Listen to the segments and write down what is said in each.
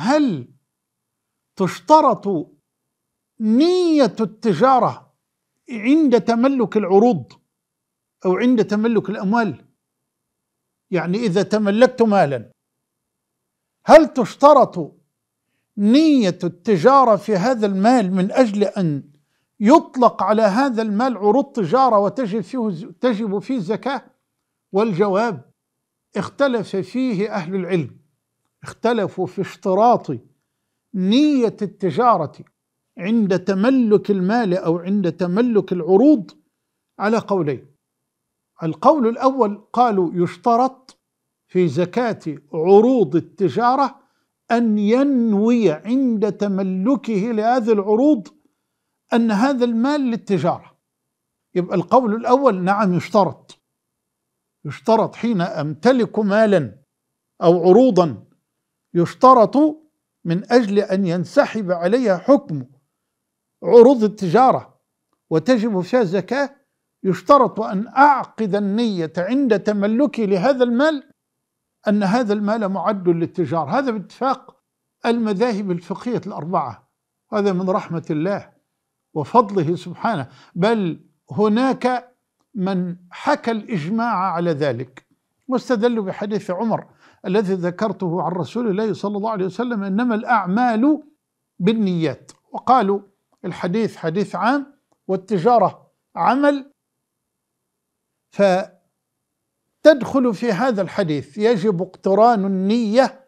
هل تشترط نية التجارة عند تملك العروض أو عند تملك الأموال يعني إذا تملكت مالا هل تشترط نية التجارة في هذا المال من أجل أن يطلق على هذا المال عروض تجارة وتجب فيه تجب فيه زكاة والجواب اختلف فيه أهل العلم اختلفوا في اشتراط نية التجارة عند تملك المال أو عند تملك العروض على قولين القول الأول قالوا يشترط في زكاة عروض التجارة أن ينوي عند تملكه لهذه العروض أن هذا المال للتجارة يبقى القول الأول نعم يشترط يشترط حين أمتلك مالا أو عروضا يشترط من أجل أن ينسحب عليها حكم عروض التجارة وتجب فيها الزكاه يشترط أن أعقد النية عند تملكي لهذا المال أن هذا المال معد للتجارة هذا باتفاق المذاهب الفقهية الأربعة هذا من رحمة الله وفضله سبحانه بل هناك من حكى الإجماع على ذلك واستدلوا بحديث عمر الذي ذكرته عن رسول الله صلى الله عليه وسلم انما الاعمال بالنيات وقالوا الحديث حديث عام والتجاره عمل فتدخل في هذا الحديث يجب اقتران النيه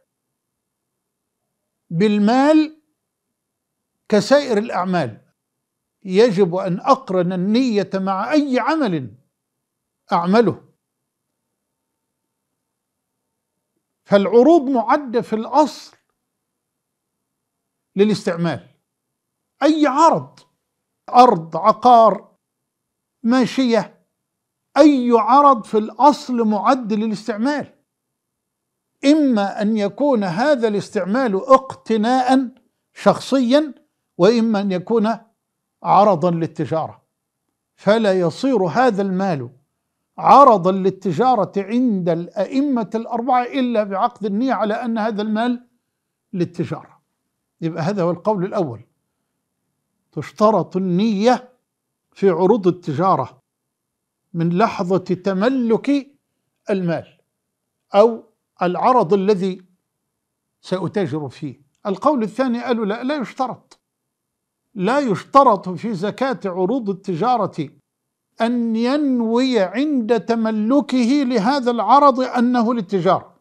بالمال كسائر الاعمال يجب ان اقرن النيه مع اي عمل اعمله فالعروض معدة في الأصل للاستعمال أي عرض أرض عقار ماشية أي عرض في الأصل معد للاستعمال إما أن يكون هذا الاستعمال اقتناء شخصيا وإما أن يكون عرضا للتجارة فلا يصير هذا المال عرضا للتجارة عند الأئمة الأربعة إلا بعقد النية على أن هذا المال للتجارة يبقى هذا هو القول الأول تشترط النية في عروض التجارة من لحظة تملك المال أو العرض الذي سأتاجر فيه القول الثاني قالوا لا لا يشترط لا يشترط في زكاة عروض التجارة أن ينوي عند تملكه لهذا العرض أنه للتجارة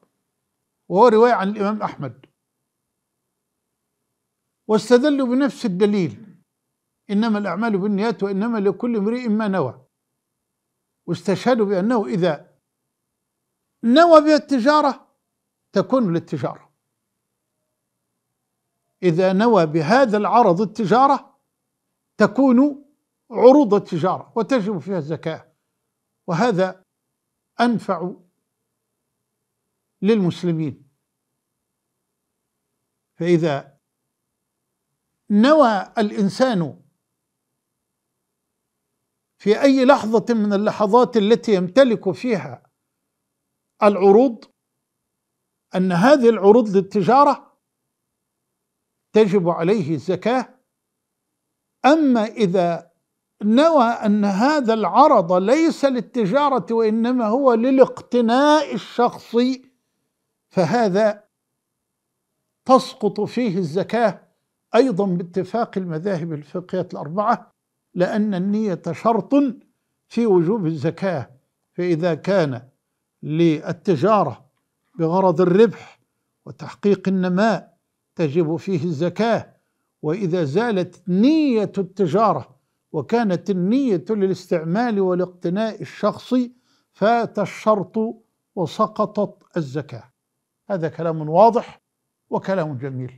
وهو رواية عن الإمام أحمد واستدلوا بنفس الدليل إنما الأعمال بالنيات وإنما لكل امرئ ما نوى واستشهدوا بأنه إذا نوى بالتجارة تكون للتجارة إذا نوى بهذا العرض التجارة تكون عروض التجارة وتجب فيها الزكاة وهذا أنفع للمسلمين فإذا نوى الإنسان في أي لحظة من اللحظات التي يمتلك فيها العروض أن هذه العروض للتجارة تجب عليه الزكاة أما إذا نوى أن هذا العرض ليس للتجارة وإنما هو للاقتناء الشخصي فهذا تسقط فيه الزكاة أيضا باتفاق المذاهب الفقهية الأربعة لأن النية شرط في وجوب الزكاة فإذا كان للتجارة بغرض الربح وتحقيق النماء تجب فيه الزكاة وإذا زالت نية التجارة وكانت النية للاستعمال والاقتناء الشخصي فات الشرط وسقطت الزكاة هذا كلام واضح وكلام جميل